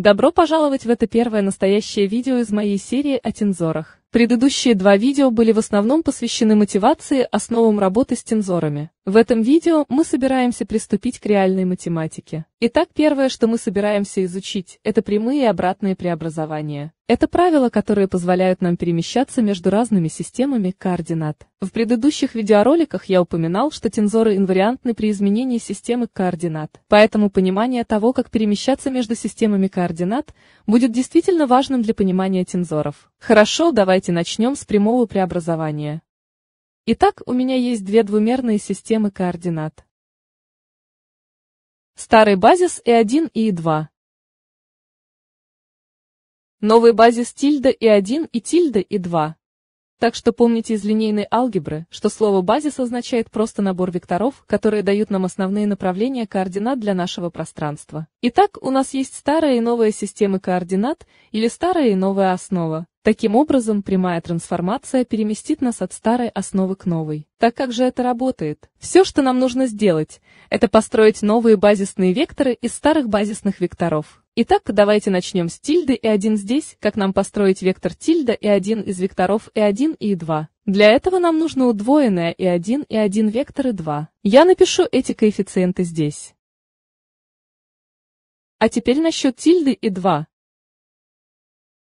Добро пожаловать в это первое настоящее видео из моей серии о тензорах. Предыдущие два видео были в основном посвящены мотивации, основам работы с тензорами. В этом видео мы собираемся приступить к реальной математике. Итак, первое, что мы собираемся изучить, это прямые и обратные преобразования. Это правила, которые позволяют нам перемещаться между разными системами координат. В предыдущих видеороликах я упоминал, что тензоры инвариантны при изменении системы координат. Поэтому понимание того, как перемещаться между системами координат, будет действительно важным для понимания тензоров. Хорошо, давайте начнем с прямого преобразования. Итак, у меня есть две двумерные системы координат. Старый базис и1 и 2 Новый базис тильда и 1 и тильда и 2. Так что помните из линейной алгебры, что слово «базис» означает просто набор векторов, которые дают нам основные направления координат для нашего пространства. Итак, у нас есть старая и новая система координат или старая и новая основа. Таким образом, прямая трансформация переместит нас от старой основы к новой. Так как же это работает? Все, что нам нужно сделать, это построить новые базисные векторы из старых базисных векторов. Итак, давайте начнем с тильды и 1 здесь, как нам построить вектор тильда и 1 из векторов и 1 и 2. Для этого нам нужно удвоенное и 1 и 1 векторы 2. Я напишу эти коэффициенты здесь. А теперь насчет тильды и 2.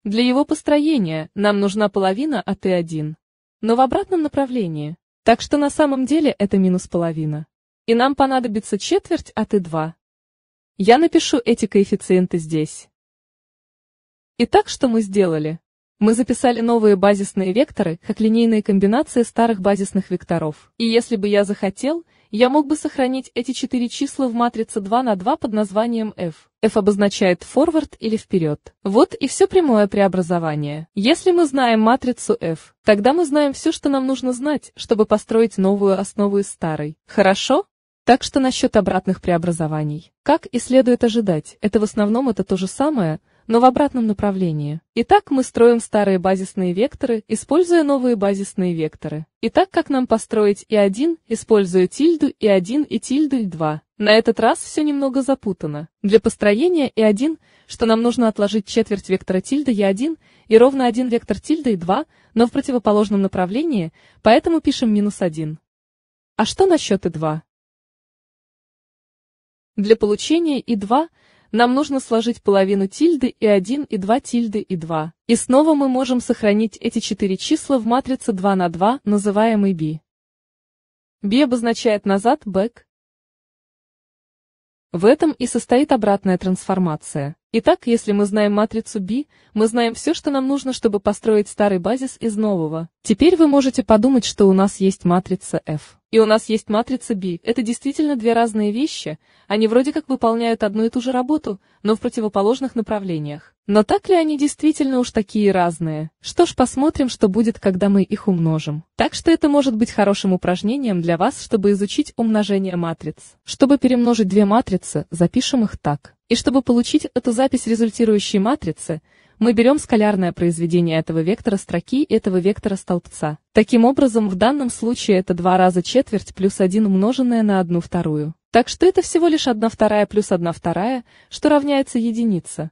Для его построения нам нужна половина от и 1. Но в обратном направлении. Так что на самом деле это минус половина. И нам понадобится четверть от и 2. Я напишу эти коэффициенты здесь. Итак, что мы сделали? Мы записали новые базисные векторы, как линейные комбинации старых базисных векторов. И если бы я захотел, я мог бы сохранить эти четыре числа в матрице 2 на 2 под названием f. f обозначает форвард или вперед. Вот и все прямое преобразование. Если мы знаем матрицу f, тогда мы знаем все, что нам нужно знать, чтобы построить новую основу из старой. Хорошо? Так что насчет обратных преобразований. Как и следует ожидать, это в основном это то же самое, но в обратном направлении. Итак, мы строим старые базисные векторы, используя новые базисные векторы. Итак, как нам построить И1, используя тильду И1 и тильду И2? На этот раз все немного запутано. Для построения И1, что нам нужно отложить четверть вектора тильда И1 и ровно один вектор тильда И2, но в противоположном направлении, поэтому пишем минус 1. А что насчет И2? Для получения и 2 нам нужно сложить половину тильды и 1 и 2 тильды и 2. И снова мы можем сохранить эти четыре числа в матрице 2 на 2, называемой B. B обозначает назад, back. В этом и состоит обратная трансформация. Итак, если мы знаем матрицу B, мы знаем все, что нам нужно, чтобы построить старый базис из нового. Теперь вы можете подумать, что у нас есть матрица F. И у нас есть матрица B. Это действительно две разные вещи. Они вроде как выполняют одну и ту же работу, но в противоположных направлениях. Но так ли они действительно уж такие разные? Что ж, посмотрим, что будет, когда мы их умножим. Так что это может быть хорошим упражнением для вас, чтобы изучить умножение матриц. Чтобы перемножить две матрицы, запишем их так. И чтобы получить эту запись результирующей матрицы, мы берем скалярное произведение этого вектора строки и этого вектора столбца. Таким образом, в данном случае это 2 раза четверть плюс 1 умноженное на 1 вторую. Так что это всего лишь 1 вторая плюс 1 вторая, что равняется единице.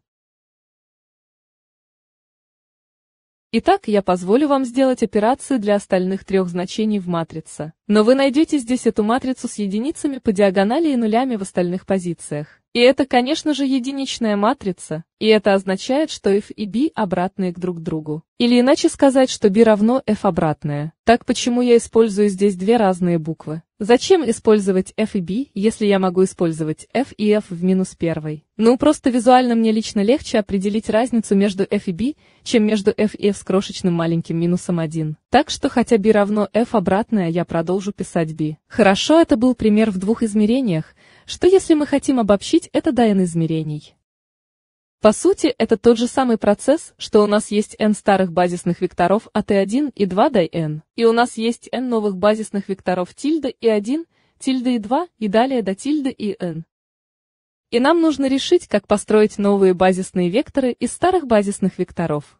Итак, я позволю вам сделать операцию для остальных трех значений в матрице. Но вы найдете здесь эту матрицу с единицами по диагонали и нулями в остальных позициях. И это, конечно же, единичная матрица, и это означает, что f и b обратные к друг другу. Или иначе сказать, что b равно f обратное. Так почему я использую здесь две разные буквы? Зачем использовать f и b, если я могу использовать f и f в минус первой? Ну, просто визуально мне лично легче определить разницу между f и b, чем между f и f с крошечным маленьким минусом 1. Так что хотя b равно f обратное, я продолжу писать b. Хорошо, это был пример в двух измерениях, что если мы хотим обобщить это до n измерений? По сути, это тот же самый процесс, что у нас есть n старых базисных векторов от и1 и 2 до n, и у нас есть n новых базисных векторов тильда и 1, тильда и 2 и далее до тильда и n. И нам нужно решить, как построить новые базисные векторы из старых базисных векторов.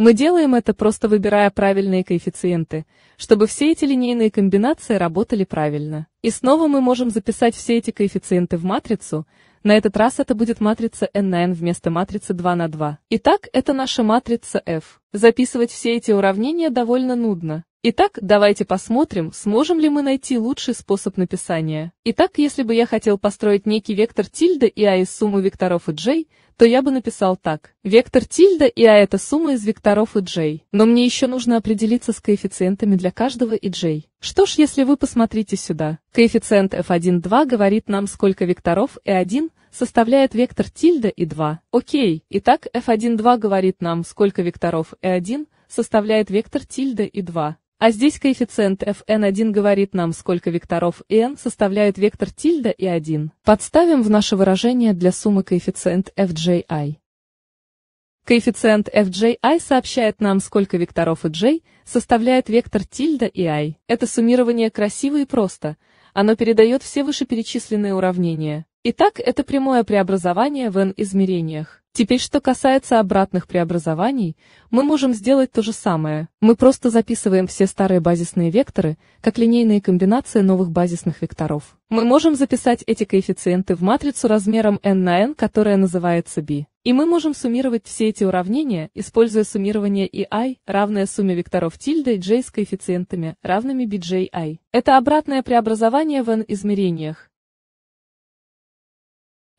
Мы делаем это просто выбирая правильные коэффициенты, чтобы все эти линейные комбинации работали правильно. И снова мы можем записать все эти коэффициенты в матрицу, на этот раз это будет матрица n на n вместо матрицы 2 на 2. Итак, это наша матрица f. Записывать все эти уравнения довольно нудно. Итак, давайте посмотрим, сможем ли мы найти лучший способ написания. Итак, если бы я хотел построить некий вектор тильда и а из суммы векторов и j, то я бы написал так. Вектор тильда и а это сумма из векторов и Джей Но мне еще нужно определиться с коэффициентами для каждого и Джей Что ж, если вы посмотрите сюда. Коэффициент f1,2 говорит нам, сколько векторов э и 1 составляет вектор тильда и 2. Окей, итак, f1,2 говорит нам, сколько векторов э и 1 составляет вектор тильда и 2. А здесь коэффициент fn1 говорит нам, сколько векторов n составляет вектор тильда и 1. Подставим в наше выражение для суммы коэффициент fji. Коэффициент fji сообщает нам, сколько векторов j составляет вектор тильда и i. Это суммирование красиво и просто. Оно передает все вышеперечисленные уравнения. Итак, это прямое преобразование в n измерениях. Теперь, что касается обратных преобразований, мы можем сделать то же самое. Мы просто записываем все старые базисные векторы как линейные комбинации новых базисных векторов. Мы можем записать эти коэффициенты в матрицу размером n на n, которая называется b. И мы можем суммировать все эти уравнения, используя суммирование и i, равное сумме векторов тильды и j с коэффициентами, равными bj i. Это обратное преобразование в n измерениях.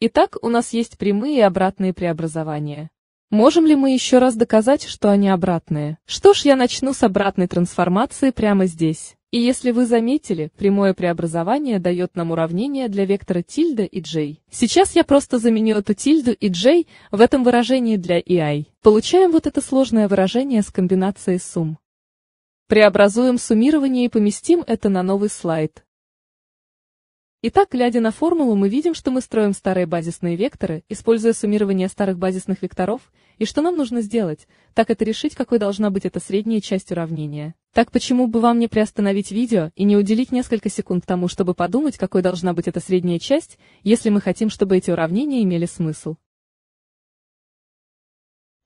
Итак, у нас есть прямые и обратные преобразования. Можем ли мы еще раз доказать, что они обратные? Что ж, я начну с обратной трансформации прямо здесь. И если вы заметили, прямое преобразование дает нам уравнение для вектора тильда и j. Сейчас я просто заменю эту тильду и j в этом выражении для и i. Получаем вот это сложное выражение с комбинацией сумм. Преобразуем суммирование и поместим это на новый слайд. Итак, глядя на формулу, мы видим, что мы строим старые базисные векторы, используя суммирование старых базисных векторов, и что нам нужно сделать, так это решить, какой должна быть эта средняя часть уравнения. Так почему бы вам не приостановить видео и не уделить несколько секунд тому, чтобы подумать, какой должна быть эта средняя часть, если мы хотим, чтобы эти уравнения имели смысл.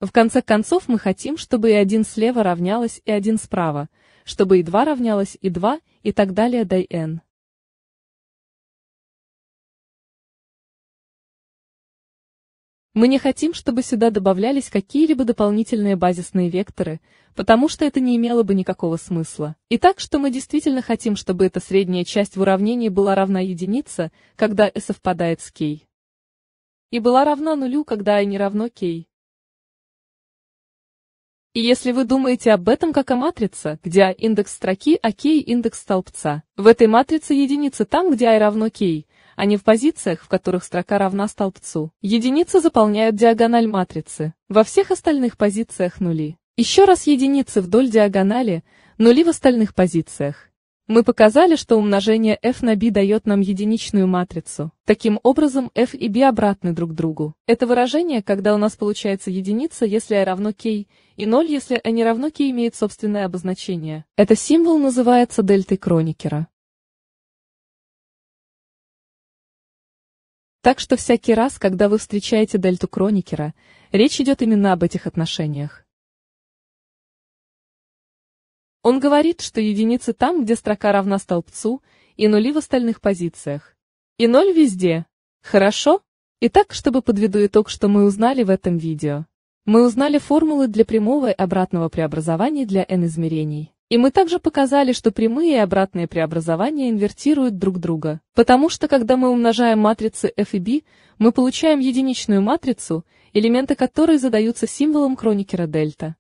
В конце концов мы хотим, чтобы и один слева равнялось и один справа, чтобы и 2 равнялось и 2, и так далее до n. Мы не хотим, чтобы сюда добавлялись какие-либо дополнительные базисные векторы, потому что это не имело бы никакого смысла. И так, что мы действительно хотим, чтобы эта средняя часть в уравнении была равна единице, когда и «э» совпадает с k. И была равна нулю, когда и не равно k. И если вы думаете об этом как о матрице, где А – индекс строки, а К – индекс столбца, в этой матрице единица там, где А равно К, а не в позициях, в которых строка равна столбцу. Единицы заполняют диагональ матрицы, во всех остальных позициях нули. Еще раз единицы вдоль диагонали, нули в остальных позициях. Мы показали, что умножение f на b дает нам единичную матрицу. Таким образом, f и b обратны друг другу. Это выражение, когда у нас получается единица, если a равно k, и 0, если a не равно k имеет собственное обозначение. Это символ называется дельтой Кроникера. Так что всякий раз, когда вы встречаете дельту Кроникера, речь идет именно об этих отношениях. Он говорит, что единицы там, где строка равна столбцу, и нули в остальных позициях. И ноль везде. Хорошо? Итак, чтобы подведу итог, что мы узнали в этом видео. Мы узнали формулы для прямого и обратного преобразования для n-измерений. И мы также показали, что прямые и обратные преобразования инвертируют друг друга, потому что когда мы умножаем матрицы F и B, мы получаем единичную матрицу, элементы которой задаются символом Кроникера дельта.